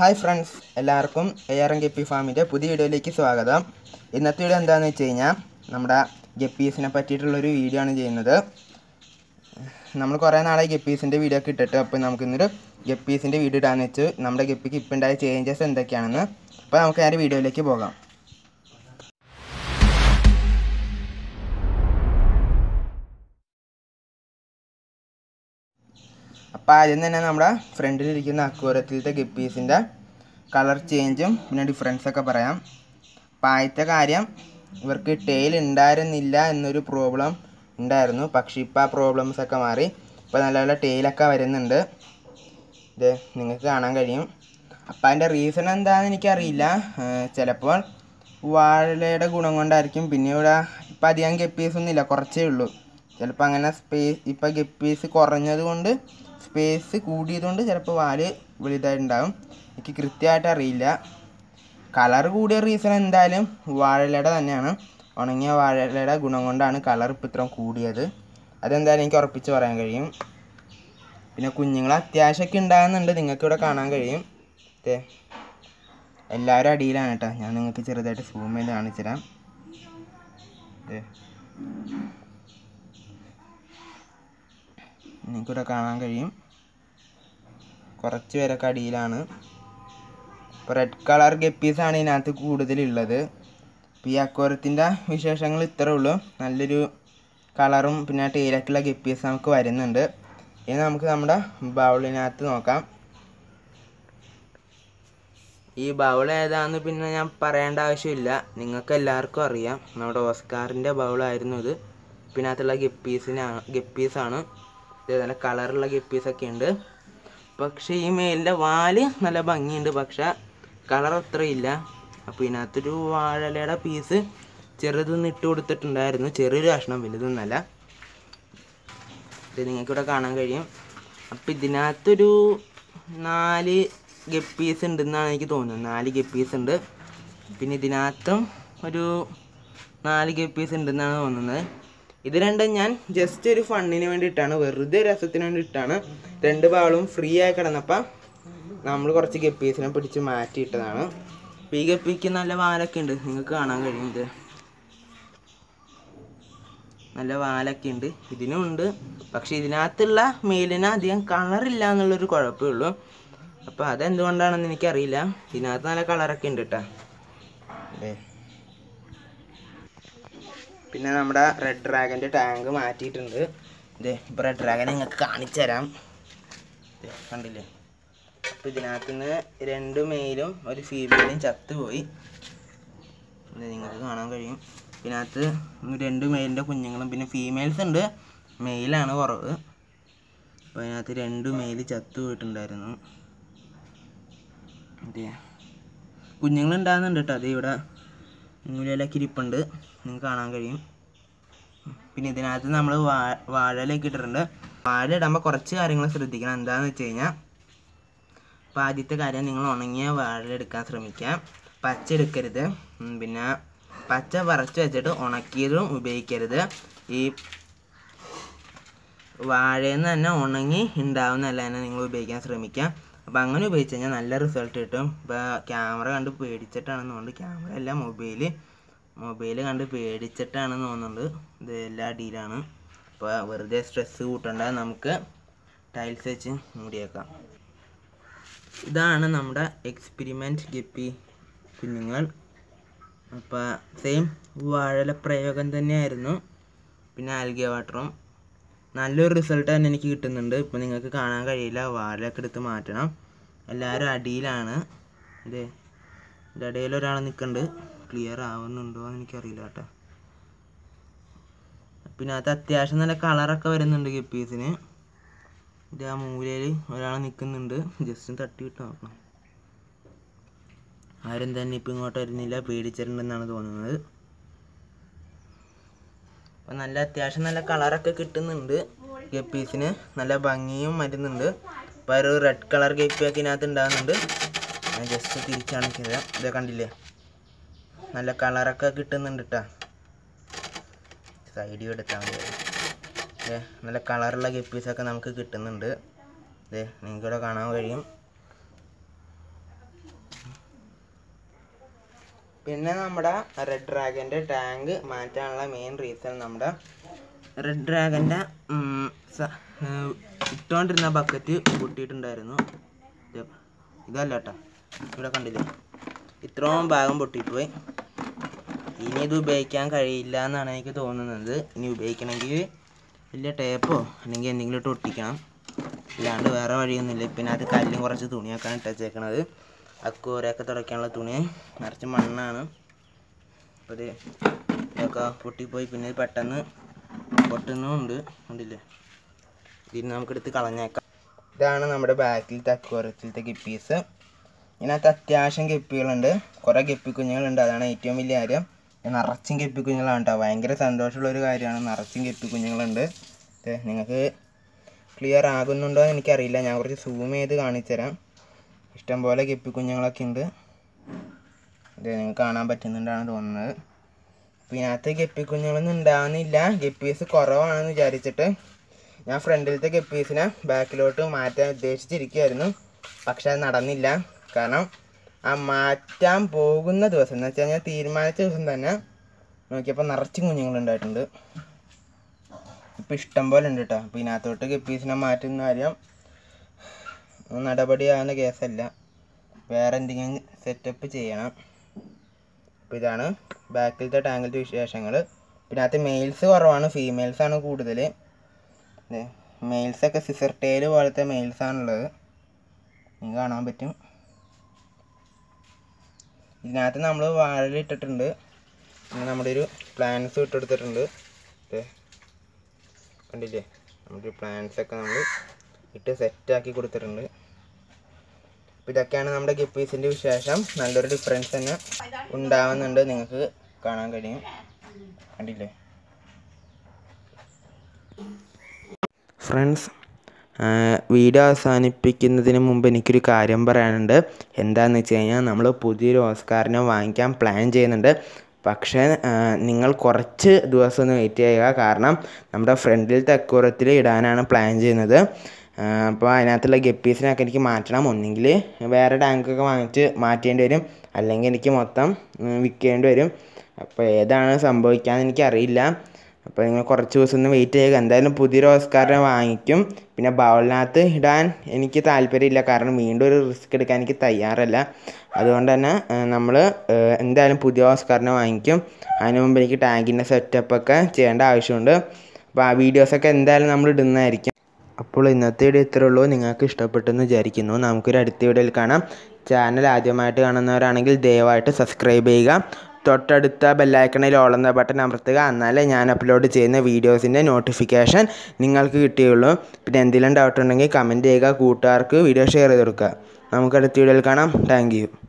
hi friends എല്ലാവർക്കും A R M guppy ഫാമിൻ്റെ പുതിയ വീഡിയോയിലേക്ക് സ്വാഗതം ഇന്നത്തെ വീഡിയോ എന്താണെന്ന് വെച്ച് കഴിഞ്ഞാൽ നമ്മുടെ ഗപ്പീസിനെ പറ്റിയിട്ടുള്ളൊരു വീഡിയോ ആണ് ചെയ്യുന്നത് നമ്മൾ കുറേ നാളെ ഗപ്പീസിൻ്റെ വീഡിയോ ഒക്കെ ഇട്ടിട്ട് അപ്പോൾ നമുക്കിന്നൊരു ഗപ്പീസിൻ്റെ വീഡിയോ ഇടാന്ന് വെച്ച് നമ്മുടെ ഗപ്പിക്ക് ഇപ്പം ഉണ്ടായ ചേഞ്ചസ് എന്തൊക്കെയാണെന്ന് അപ്പോൾ നമുക്ക് ആ വീഡിയോയിലേക്ക് പോകാം അപ്പോൾ ആദ്യം തന്നെ നമ്മുടെ ഫ്രണ്ടിലിരിക്കുന്ന അക്വരത്തിലത്തെ ഗപ്പീസിൻ്റെ കളർ ചേഞ്ചും പിന്നെ ഡിഫറൻസൊക്കെ പറയാം അപ്പോൾ ആദ്യത്തെ കാര്യം ഇവർക്ക് ടെയിൽ ഉണ്ടായിരുന്നില്ല എന്നൊരു പ്രോബ്ലം ഉണ്ടായിരുന്നു പക്ഷേ ഇപ്പോൾ ആ പ്രോബ്ലംസൊക്കെ മാറി ഇപ്പോൾ നല്ല നല്ല ടെയിലൊക്കെ വരുന്നുണ്ട് ഇത് നിങ്ങൾക്ക് കാണാൻ കഴിയും അപ്പം അതിൻ്റെ റീസൺ എന്താണെന്ന് എനിക്കറിയില്ല ചിലപ്പോൾ വാഴയുടെ ഗുണം കൊണ്ടായിരിക്കും പിന്നെ ഇവിടെ ഇപ്പം അധികം ഗപ്പീസൊന്നുമില്ല കുറച്ചേ ഉള്ളൂ ചിലപ്പോൾ അങ്ങനെ സ്പേസ് ഇപ്പം ഗപ്പീസ് കുറഞ്ഞത് കൊണ്ട് സ്പേസ് കൂടിയതുകൊണ്ട് ചിലപ്പോൾ വാല് വലുതായിട്ടുണ്ടാകും എനിക്ക് കൃത്യമായിട്ട് അറിയില്ല കളർ കൂടിയ റീസൺ എന്തായാലും വാഴലട തന്നെയാണ് ഉണങ്ങിയ വാഴലയുടെ ഗുണം കൊണ്ടാണ് കളർ ഇപ്പം ഇത്രയും കൂടിയത് അതെന്തായാലും എനിക്ക് ഉറപ്പിച്ച് പറയാൻ കഴിയും പിന്നെ കുഞ്ഞുങ്ങൾ അത്യാവശ്യമൊക്കെ ഉണ്ടാകുന്നുണ്ട് നിങ്ങൾക്കിവിടെ കാണാൻ കഴിയും ഓക്കെ എല്ലാവരും അടിയിലാണ് കേട്ടോ ഞാൻ നിങ്ങൾക്ക് ചെറുതായിട്ട് സൂം ചെയ്ത് കാണിച്ചു തരാം നിങ്ങൾക്കിവിടെ കാണാൻ കഴിയും കുറച്ച് പേരൊക്കെ അടിയിലാണ് ഇപ്പോൾ റെഡ് കളർ ഗപ്പീസാണ് ഇതിനകത്ത് കൂടുതലുള്ളത് ഇപ്പോൾ ഈ അക്വരത്തിൻ്റെ വിശേഷങ്ങൾ ഇത്രേ ഉള്ളൂ നല്ലൊരു കളറും പിന്നെ ടേലൊക്കെയുള്ള ഗപ്പീസ് നമുക്ക് വരുന്നുണ്ട് ഇനി നമുക്ക് നമ്മുടെ ബൗളിനകത്ത് നോക്കാം ഈ ബൗൾ ഏതാന്ന് പിന്നെ ഞാൻ പറയേണ്ട ആവശ്യമില്ല നിങ്ങൾക്ക് എല്ലാവർക്കും അറിയാം നമ്മുടെ ഓസ്കാറിൻ്റെ ബൗളായിരുന്നു ഇത് അകത്തുള്ള ഗപ്പീസിനാണ് ഗപ്പീസാണ് ഇത് നല്ല കളറുള്ള ഗപ്പീസൊക്കെ ഉണ്ട് പക്ഷേ ഈ മേലിൻ്റെ വാല് നല്ല ഭംഗിയുണ്ട് പക്ഷെ കളർ അത്രയില്ല അപ്പോൾ ഇതിനകത്തൊരു വാഴലയുടെ പീസ് ചെറുതൊന്ന് ഇട്ട് കൊടുത്തിട്ടുണ്ടായിരുന്നു ചെറിയൊരു കഷ്ണം വലുതൊന്നല്ല ഇത് നിങ്ങൾക്കിവിടെ കാണാൻ കഴിയും അപ്പോൾ ഇതിനകത്തൊരു നാല് ഗപ്പീസ് ഉണ്ടെന്നാണ് എനിക്ക് തോന്നുന്നത് നാല് ഗപ്പീസ് ഉണ്ട് പിന്നെ ഇതിനകത്തും ഒരു നാല് ഗപ്പീസ് ഉണ്ടെന്നാണ് തോന്നുന്നത് ഇത് രണ്ടും ഞാൻ ജസ്റ്റ് ഒരു ഫണ്ണിന് വേണ്ടിയിട്ടാണ് വെറുതെ രസത്തിന് വേണ്ടിയിട്ടാണ് രണ്ട് ബാളും ഫ്രീ ആയി കിടന്നപ്പോൾ നമ്മൾ കുറച്ച് ഗപ്പീസിനെ പിടിച്ച് മാറ്റിയിട്ടതാണ് ഈ ഗപ്പിക്ക് നല്ല വാലൊക്കെ ഉണ്ട് നിങ്ങൾക്ക് കാണാൻ കഴിയുന്നത് നല്ല വാലൊക്കെ ഉണ്ട് ഇതിനും ഉണ്ട് പക്ഷെ ഇതിനകത്തുള്ള മേലിന് അധികം കളറില്ല എന്നുള്ളൊരു കുഴപ്പമേ ഉള്ളൂ അപ്പോൾ അതെന്തുകൊണ്ടാണെന്ന് എനിക്കറിയില്ല ഇതിനകത്ത് നല്ല കളറൊക്കെ ഉണ്ട് കേട്ടോ അല്ലേ പിന്നെ നമ്മുടെ റെഡ് ഡ്രാഗൻ്റെ ടാങ്ക് മാറ്റിയിട്ടുണ്ട് ഇത് ഇപ്പോൾ റെഡ് ഡ്രാഗൻ നിങ്ങൾക്ക് കാണിച്ചു തരാം കണ്ടില്ലേ അപ്പോൾ ഇതിനകത്ത് നിന്ന് രണ്ട് മെയിലും ഒരു ഫീമെയിലും ചത്തുപോയി നിങ്ങൾക്ക് കാണാൻ കഴിയും ഇതിനകത്ത് രണ്ട് മെയിലിൻ്റെ കുഞ്ഞുങ്ങളും പിന്നെ ഫീമെയിൽസ് ഉണ്ട് മെയിലാണ് കുറവ് അപ്പോൾ അതിനകത്ത് രണ്ട് മെയിൽ ചത്തുപോയിട്ടുണ്ടായിരുന്നു അതെ കുഞ്ഞുങ്ങളുണ്ടാകുന്നുണ്ട് കേട്ടോ അത് ഇവിടെ മൂലയിലൊക്കെ ഇരിപ്പുണ്ട് നിങ്ങൾക്ക് കാണാൻ കഴിയും പിന്നെ ഇതിനകത്ത് നമ്മൾ വാ വാഴയിലേക്ക് ഇട്ടിട്ടുണ്ട് വാഴ ഇടുമ്പോൾ കുറച്ച് കാര്യങ്ങൾ ശ്രദ്ധിക്കണം എന്താണെന്ന് വെച്ച് കഴിഞ്ഞാൽ അപ്പോൾ ആദ്യത്തെ കാര്യം നിങ്ങൾ ഉണങ്ങിയ വാഴ എടുക്കാൻ ശ്രമിക്കുക പച്ച എടുക്കരുത് പിന്നെ പച്ച വറച്ച് വെച്ചിട്ട് ഉണക്കിയതും ഉപയോഗിക്കരുത് ഈ വാഴയിൽ നിന്ന് തന്നെ ഉണങ്ങി ഉണ്ടാവുന്നതല്ല തന്നെ നിങ്ങൾ ഉപയോഗിക്കാൻ ശ്രമിക്കുക അപ്പോൾ അങ്ങനെ ഉപയോഗിച്ച് കഴിഞ്ഞാൽ നല്ല റിസൾട്ട് കിട്ടും ഇപ്പോൾ ക്യാമറ കണ്ട് പേടിച്ചിട്ടാണെന്ന് തോന്നുന്നുണ്ട് ക്യാമറ അല്ല മൊബൈൽ മൊബൈൽ കണ്ട് പേടിച്ചിട്ടാണെന്ന് തോന്നുന്നുണ്ട് ഇത് എല്ലാ അടിയിലാണ് അപ്പോൾ വെറുതെ സ്ട്രെസ് കൂട്ടണ്ട നമുക്ക് ടൈൽസ് വെച്ച് മൂടിയേക്കാം ഇതാണ് നമ്മുടെ എക്സ്പെരിമെൻറ്റ് ഗപ്പി കുഞ്ഞുങ്ങൾ അപ്പോൾ സെയിം വാഴല പ്രയോഗം തന്നെയായിരുന്നു പിന്നെ ആൽഗിയ വാട്ടറും നല്ലൊരു റിസൾട്ട് തന്നെ എനിക്ക് കിട്ടുന്നുണ്ട് ഇപ്പം നിങ്ങൾക്ക് കാണാൻ കഴിയില്ല വാലൊക്കെ എടുത്ത് മാറ്റണം എല്ലാവരും അടിയിലാണ് അതെ ഇതിൻ്റെ ഇടയിൽ ഒരാൾ നിൽക്കുന്നുണ്ട് ക്ലിയർ ആവുന്നുണ്ടോ എന്ന് എനിക്കറിയില്ല കേട്ടോ പിന്നെ അത് അത്യാവശ്യം നല്ല കളറൊക്കെ വരുന്നുണ്ട് ഗപ്പീസിന് ഇത് ആ മൂലയിൽ ഒരാൾ നിൽക്കുന്നുണ്ട് ജസ്റ്റ് തട്ടി വിട്ട് നോക്കണം ആരും തന്നെ ഇപ്പം ഇങ്ങോട്ട് വരുന്നില്ല പേടിച്ചിട്ടുണ്ടെന്നാണ് തോന്നുന്നത് അപ്പം നല്ല അത്യാവശ്യം നല്ല കളറൊക്കെ കിട്ടുന്നുണ്ട് ഗപ്പീസിന് നല്ല ഭംഗിയും വരുന്നുണ്ട് അപ്പോൾ ഒരു റെഡ് കളർ ഗപ്പിയൊക്കെ ഇതിനകത്ത് ഉണ്ടാകുന്നുണ്ട് ഞാൻ ജസ്റ്റ് തിരിച്ചാണിക്കുന്നത് ഇത് കണ്ടില്ലേ നല്ല കളറൊക്കെ കിട്ടുന്നുണ്ട് കേട്ടോ സൈഡിൽ എടുത്താൽ മതി നല്ല കളറുള്ള ഗപ്പീസൊക്കെ നമുക്ക് കിട്ടുന്നുണ്ട് ഇത് നിങ്ങൾക്കിവിടെ കാണാൻ കഴിയും പിന്നെ നമ്മുടെ റെഡ് ഡ്രാഗൻ്റെ ടാങ്ക് മാറ്റാനുള്ള മെയിൻ റീസൺ നമ്മുടെ റെഡ് ഡ്രാഗൻ്റെ ഇട്ടുകൊണ്ടിരുന്ന ബക്കറ്റ് പൊട്ടിയിട്ടുണ്ടായിരുന്നു ഇതല്ല കേട്ടോ ഇവിടെ കണ്ടില്ലേ ഇത്രയും ഭാഗം പൊട്ടിപ്പോയി ഇനി ഇത് ഉപയോഗിക്കാൻ കഴിയില്ല എന്നാണ് എനിക്ക് തോന്നുന്നത് ഇനി ഉപയോഗിക്കണമെങ്കിൽ വലിയ ടേപ്പോ അല്ലെങ്കിൽ എന്തെങ്കിലും ഇട്ട് ഒട്ടിക്കണം അല്ലാണ്ട് വേറെ വഴിയൊന്നുമില്ല പിന്നെ അത് കല്ലും കുറച്ച് തുണിയാക്കാൻ ഇട്ടേക്കണത് അക്കൂരയൊക്കെ തുടയ്ക്കാനുള്ള തുണി നിറച്ച് മണ്ണാണ് ഒരു ഇതൊക്കെ പൊട്ടിപ്പോയി പിന്നെ പെട്ടെന്ന് പൊട്ടുന്നുണ്ട് കണ്ടില്ലേ ഇതിന് നമുക്കെടുത്ത് കളഞ്ഞേക്കാം ഇതാണ് നമ്മുടെ ബാക്കിലത്തെ അക്കൂരത്തിലത്തെ ഗപ്പീസ് ഇതിനകത്ത് അത്യാവശ്യം ഗപ്പികളുണ്ട് കുറേ ഗപ്പി അതാണ് ഏറ്റവും വലിയ കാര്യം നിറച്ചും ഗപ്പി കേട്ടോ ഭയങ്കര സന്തോഷമുള്ള ഒരു കാര്യമാണ് നിറച്ചും ഗപ്പി നിങ്ങൾക്ക് ക്ലിയർ ആകുന്നുണ്ടോ എന്ന് എനിക്കറിയില്ല ഞാൻ കുറച്ച് സൂം ചെയ്ത് കാണിച്ചു തരാം ഇഷ്ടംപോലെ ഗപ്പിക്കുഞ്ഞുങ്ങളൊക്കെ ഉണ്ട് ഇത് നിങ്ങൾക്ക് കാണാൻ പറ്റുന്നുണ്ടാണ് തോന്നുന്നത് അപ്പോൾ ഇതിനകത്ത് ഗപ്പിക്കുഞ്ഞുങ്ങളൊന്നും ഉണ്ടാകുന്നില്ല ഗപ്പീസ് കുറവാണെന്ന് വിചാരിച്ചിട്ട് ഞാൻ ഫ്രണ്ടിലത്തെ ഗപ്പീസിനെ ബാക്കിലോട്ട് മാറ്റാൻ ഉദ്ദേശിച്ചിരിക്കുകയായിരുന്നു പക്ഷെ അത് നടന്നില്ല കാരണം ആ മാറ്റാൻ പോകുന്ന ദിവസം എന്ന് വെച്ചാൽ ഞാൻ തീരുമാനിച്ച ദിവസം തന്നെ നോക്കിയപ്പോൾ നിറച്ചും കുഞ്ഞുങ്ങളുണ്ടായിട്ടുണ്ട് ഇപ്പോൾ ഇഷ്ടം പോലെ ഉണ്ട് കേട്ടോ അപ്പോൾ ഇതിനകത്തോട്ട് ഗപ്പീസിനെ മാറ്റുന്ന കാര്യം നടപടിയാവുന്ന കേസല്ല വേറെ എന്തെങ്കിലും സെറ്റപ്പ് ചെയ്യണം അപ്പോൾ ഇതാണ് ബാക്കിലത്തെ ടാങ്കിലത്തെ വിശേഷങ്ങൾ പിന്നെ അത് മെയിൽസ് കുറവാണ് ഫീമെയിൽസാണ് കൂടുതൽ മെയിൽസൊക്കെ സിസർ ടെയിൽ പോലത്തെ മെയിൽസാണുള്ളത് നിങ്ങൾക്ക് കാണാൻ പറ്റും ഇതിനകത്ത് നമ്മൾ വാഴലിട്ടിട്ടുണ്ട് പിന്നെ നമ്മുടെ ഒരു പ്ലാൻസ് ഇട്ടെടുത്തിട്ടുണ്ട് കണ്ടില്ലേ നമ്മുടെ പ്ലാൻസൊക്കെ നമ്മൾ ഇട്ട് സെറ്റാക്കി കൊടുത്തിട്ടുണ്ട് അപ്പോൾ ഇതൊക്കെയാണ് നമ്മുടെ ഗപ്പീസിൻ്റെ വിശേഷം നല്ലൊരു ഡിഫറൻസ് തന്നെ ഉണ്ടാവുന്നുണ്ട് നിങ്ങൾക്ക് കാണാൻ കഴിയും കണ്ടില്ലേ ഫ്രണ്ട്സ് വീഡിയോ അവസാനിപ്പിക്കുന്നതിന് മുമ്പ് എനിക്കൊരു കാര്യം പറയാനുണ്ട് എന്താണെന്ന് വെച്ച് കഴിഞ്ഞാൽ നമ്മൾ പുതിയൊരു ഓസ്കാറിനെ വാങ്ങിക്കാൻ പ്ലാൻ ചെയ്യുന്നുണ്ട് പക്ഷേ നിങ്ങൾ കുറച്ച് ദിവസമൊന്ന് ഒന്ന് വെയിറ്റ് ചെയ്യുക കാരണം നമ്മുടെ ഫ്രണ്ടിൽ തെക്കൂറത്തിൽ ഇടാനാണ് പ്ലാൻ ചെയ്യുന്നത് അപ്പോൾ അതിനകത്തുള്ള ഗപ്പീസിനൊക്കെ എനിക്ക് മാറ്റണം ഒന്നെങ്കിൽ വേറെ ടാങ്കൊക്കെ വാങ്ങിച്ച് മാറ്റേണ്ടി വരും അല്ലെങ്കിൽ എനിക്ക് മൊത്തം വിൽക്കേണ്ടി വരും അപ്പോൾ ഏതാണ് സംഭവിക്കാമെന്ന് എനിക്കറിയില്ല അപ്പോൾ നിങ്ങൾ കുറച്ച് ദിവസം ഒന്ന് വെയിറ്റ് ചെയ്യുക എന്തായാലും പുതിയൊരു ഓസ്കാറിനെ വാങ്ങിക്കും പിന്നെ ബൗളിനകത്ത് ഇടാൻ എനിക്ക് താല്പര്യമില്ല കാരണം വീണ്ടും ഒരു റിസ്ക് എടുക്കാൻ എനിക്ക് തയ്യാറല്ല അതുകൊണ്ട് തന്നെ നമ്മൾ എന്തായാലും പുതിയ ഓസ്കാറിനെ വാങ്ങിക്കും അതിന് മുമ്പ് എനിക്ക് ടാങ്കിൻ്റെ സെറ്റപ്പൊക്കെ ചെയ്യേണ്ട ആവശ്യമുണ്ട് അപ്പോൾ ആ വീഡിയോസൊക്കെ എന്തായാലും നമ്മൾ ഇടുന്നതായിരിക്കും അപ്പോൾ ഇന്നത്തെ വീഡിയോ ഇത്രയേ ഉള്ളൂ നിങ്ങൾക്ക് ഇഷ്ടപ്പെട്ടെന്ന് വിചാരിക്കുന്നു നമുക്കൊരു അടുത്ത വീഡിയോയിൽ കാണാം ചാനൽ ആദ്യമായിട്ട് കാണുന്നവരാണെങ്കിൽ ദയവായിട്ട് സബ്സ്ക്രൈബ് ചെയ്യുക തൊട്ടടുത്ത ബെല്ലൈക്കണിൽ ഓളന്ന ബട്ടൺ അമർത്തുക എന്നാലേ ഞാൻ അപ്ലോഡ് ചെയ്യുന്ന വീഡിയോസിൻ്റെ നോട്ടിഫിക്കേഷൻ നിങ്ങൾക്ക് കിട്ടിയുള്ളൂ പിന്നെ എന്തെങ്കിലും ഡൗട്ട് ഉണ്ടെങ്കിൽ കമൻറ്റ് ചെയ്യുക കൂട്ടുകാർക്ക് വീഡിയോ ഷെയർ ചെയ്ത് കൊടുക്കുക നമുക്ക് അടുത്ത വീഡിയോയിൽ കാണാം താങ്ക്